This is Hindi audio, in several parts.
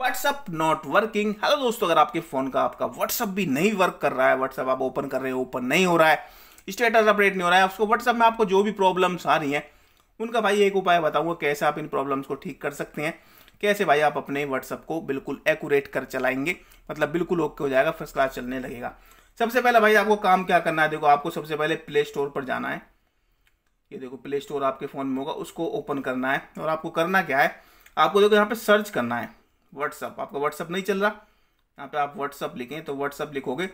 व्हाट्सअप नॉट वर्किंग हेलो दोस्तों अगर आपके फ़ोन का आपका व्हाट्सअप भी नहीं वर्क कर रहा है व्हाट्सअप आप ओपन कर रहे हो ओपन नहीं हो रहा है स्टेटस अपडेट नहीं हो रहा है आपको व्हाट्सअप में आपको जो भी प्रॉब्लम्स आ रही हैं उनका भाई एक उपाय बताऊंगा कैसे आप इन प्रॉब्लम्स को ठीक कर सकते हैं कैसे भाई आप अपने व्हाट्सअप को बिल्कुल एक्यूरेट कर चलाएंगे मतलब बिल्कुल ओके हो जाएगा फर्स्ट क्लास चलने लगेगा सबसे पहले भाई आपको काम क्या करना है देखो आपको सबसे पहले प्ले स्टोर पर जाना है ये देखो प्ले स्टोर आपके फ़ोन में होगा उसको ओपन करना है और आपको करना क्या है आपको देखो यहाँ पे सर्च करना है व्हाट्सअप आपका व्हाट्सअप नहीं चल रहा यहाँ पे आप व्हाट्सअप लिखें तो व्हाट्सअप लिखोगे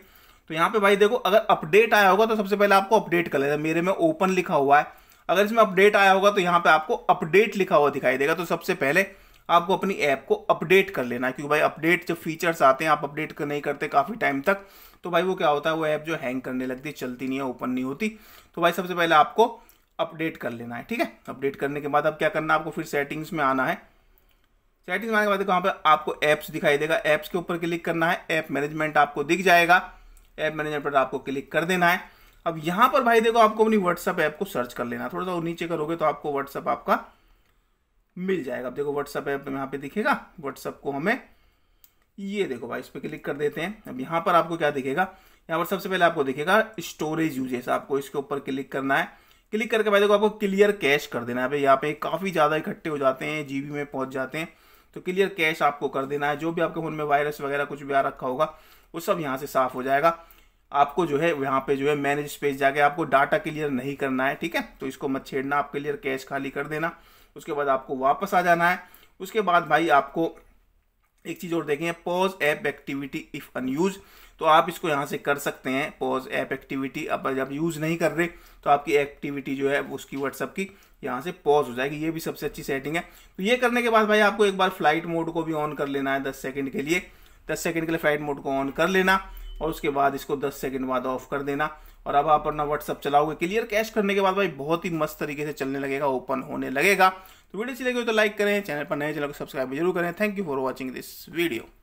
तो यहाँ पे भाई देखो अगर अपडेट आया होगा तो सबसे पहले आपको अपडेट कर लेना मेरे में ओपन लिखा हुआ है अगर इसमें अपडेट आया होगा तो यहाँ पे आपको अपडेट लिखा हुआ दिखाई देगा तो सबसे पहले आपको अपनी ऐप को अपडेट कर लेना क्योंकि भाई अपडेट जो फीचर्स आते हैं आप अपडेट नहीं करते काफ़ी टाइम तक तो भाई वो क्या होता है वो ऐप जो हैंग करने लगती है चलती नहीं है ओपन नहीं होती तो भाई सबसे पहले आपको अपडेट कर लेना है ठीक है अपडेट करने के बाद अब क्या करना है आपको फिर सेटिंग्स में आना है सेटिंग्स आने के बाद वहाँ पर आपको ऐप्स दिखाई देगा ऐप्स के ऊपर क्लिक करना है ऐप मैनेजमेंट आपको दिख जाएगा ऐप मैनेजमेंट पर आपको क्लिक कर देना है अब यहाँ पर भाई देखो आपको अपनी व्हाट्सअप ऐप को सर्च कर लेना थोड़ा सा और नीचे करोगे तो आपको व्हाट्सअप आपका मिल जाएगा अब देखो व्हाट्सअप ऐप यहाँ पे दिखेगा व्हाट्सअप को हमें ये देखो भाई इस पर क्लिक कर देते हैं अब यहाँ पर आपको क्या दिखेगा यहाँ पर सबसे पहले आपको दिखेगा स्टोरेज यूजेस आपको इसके ऊपर क्लिक करना है क्लिक करके भाई देखो आपको क्लियर कैश कर देना है भाई यहाँ पे काफ़ी ज़्यादा इकट्ठे हो जाते हैं जीबी में पहुँच जाते हैं तो क्लियर कैश आपको कर देना है जो भी आपके फ़ोन में वायरस वगैरह कुछ भी आ रखा होगा वो सब यहाँ से साफ़ हो जाएगा आपको जो है यहाँ पे जो है मैनेज स्पेस जाके आपको डाटा क्लियर नहीं करना है ठीक है तो इसको मत छेड़ना आप क्लियर कैश खाली कर देना उसके बाद आपको वापस आ जाना है उसके बाद भाई आपको एक चीज़ और देखें pause app activity if unused तो आप इसको यहां से कर सकते हैं पॉज ऐप एक्टिविटी अब जब यूज़ नहीं कर रहे तो आपकी एक्टिविटी जो है उसकी व्हाट्सअप की यहां से पॉज हो जाएगी ये भी सबसे अच्छी सेटिंग है तो ये करने के बाद भाई आपको एक बार फ्लाइट मोड को भी ऑन कर लेना है दस सेकेंड के लिए दस सेकेंड के लिए फ्लाइट मोड को ऑन कर लेना और उसके बाद इसको 10 सेकंड बाद ऑफ कर देना और अब आप अपना व्हाट्सअप चलाओगे क्लियर कैश करने के बाद भाई बहुत ही मस्त तरीके से चलने लगेगा ओपन होने लगेगा तो वीडियो अच्छी लगी तो लाइक करें चैनल पर नए चैनल को सब्सक्राइब जरूर करें thank you for watching this video